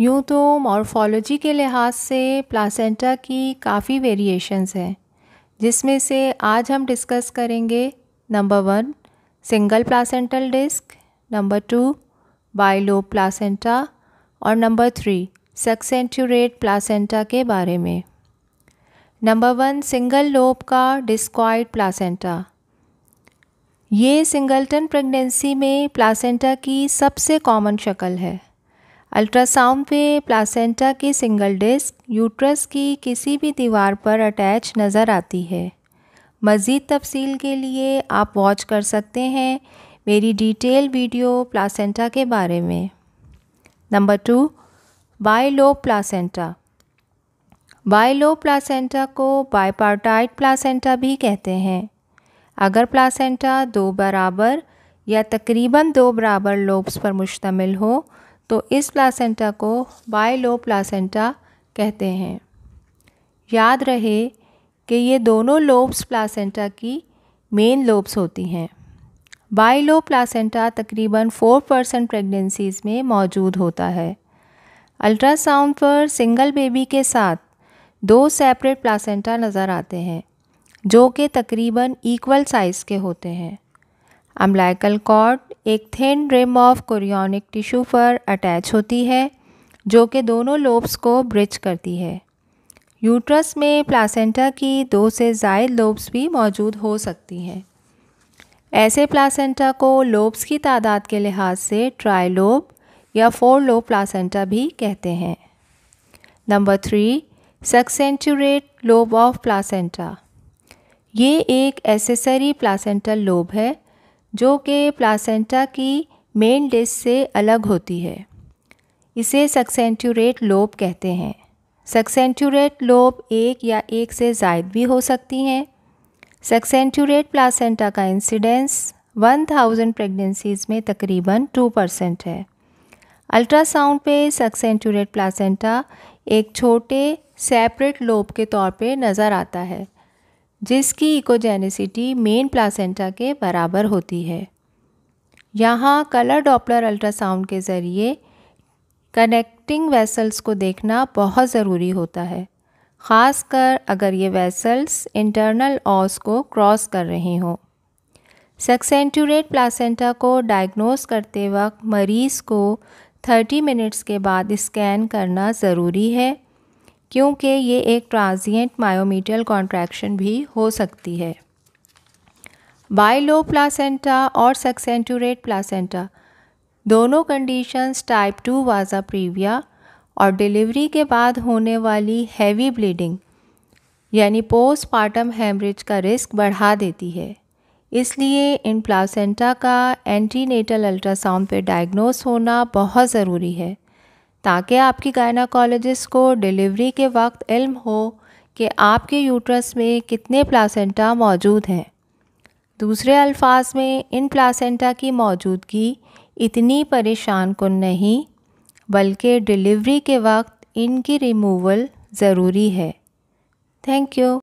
यूँ तो मॉर्फोलॉजी के लिहाज से प्लासेंटा की काफ़ी वेरिएशंस हैं जिसमें से आज हम डिस्कस करेंगे number one single placental disc number two bilobed placenta और नंबर थ्री सक्सेंट्यूरेट प्लासेंटा के बारे में नंबर वन सिंगल लोब का डिस्कॉइड प्लासेंटा ये सिंगलटन प्रेगनेंसी में प्लासेंटा की सबसे कॉमन शक्ल है अल्ट्रासाउंड पे प्लासेंटा की सिंगल डिस्क यूट्रस की किसी भी दीवार पर अटैच नज़र आती है मज़ीद तफसील के लिए आप वॉच कर सकते हैं मेरी डिटेल वीडियो प्लासेंटा के बारे में number two bilobed placenta bilobed placenta को बायपार्टाइट प्लासेंटा भी कहते हैं अगर प्लासेंटा दो बराबर या तकरीबन दो बराबर लोब्स पर मुश्तमिल हो तो इस प्लासेंटा को बायलो प्लासेंटा कहते हैं याद रहे कि ये दोनों लोब्स प्लासेंटा की मेन लोब्स होती हैं बायलो प्लासेंटा तकरीबन फोर परसेंट प्रेगनेंसीज़ में मौजूद होता है अल्ट्रासाउंड पर सिंगल बेबी के साथ दो सेपरेट प्लासेंटा नज़र आते हैं जो कि तकरीबन इक्वल साइज़ के होते हैं अम्बलाइकल कॉर्ड एक thin rim of chorionic tissue पर अटैच होती है जो कि दोनों लोब्स को ब्रिज करती है यूट्रस में प्लासेंटा की दो से जायद लोब्स भी मौजूद हो सकती हैं ऐसे प्लासेंटा को लोब्स की तादाद के लिहाज से ट्राइलोब या फोर लोब प्लासेंटा भी कहते हैं number three succenturiate lobe of placenta ये एक एसेसरी प्लासेंटल लोब है जो कि प्लासेंटा की मेन डिश से अलग होती है इसे सक्सेंट्यूरेट लोब कहते हैं सक्सेंट्यूरेट लोब एक या एक से जायद भी हो सकती हैं सक्सेंट्यूरेट प्लासेंटा का इंसिडेंस 1000 प्रेगनेंसीज़ में तकरीबन 2 परसेंट है अल्ट्रासाउंड पे सक्सेंट्यूरेट प्लासेंटा एक छोटे सेपरेट लोब के तौर पे नज़र आता है जिसकी इकोजेनिसिटी मेन प्लासेंटा के बराबर होती है यहाँ कलर डॉपलर अल्ट्रासाउंड के ज़रिए कनेक्टिंग वेसल्स को देखना बहुत ज़रूरी होता है ख़ासकर अगर ये वेसल्स इंटरनल ऑस को क्रॉस कर रहे हों सक्सेंटूरेट प्लासेंटा को डायग्नोस करते वक्त मरीज़ को 30 मिनट्स के बाद स्कैन करना ज़रूरी है क्योंकि ये एक ट्रांजिएंट मायोमीटियल कॉन्ट्रैक्शन भी हो सकती है बाइलो प्लासेंटा और सक्सेंटूरेट प्लासेंटा दोनों conditions type two vasa previa और डिलीवरी के बाद होने वाली हैवी ब्लीडिंग यानी पोस्टमार्टम हेमरेज का रिस्क बढ़ा देती है इसलिए इन प्लासेंटा का एंटीनेटल अल्ट्रासाउंड पर डायग्नोस होना बहुत ज़रूरी है ताकि आपकी गायनाकोलॉजिस्ट को डिलीवरी के वक्त इल्म हो कि आपके यूट्रस में कितने प्लासेंटा मौजूद हैं दूसरे अल्फाज में इन प्लासेंटा की मौजूदगी इतनी परेशान कन नहीं बल्कि डिलीवरी के वक्त इनकी रिमूवल ज़रूरी है थैंक यू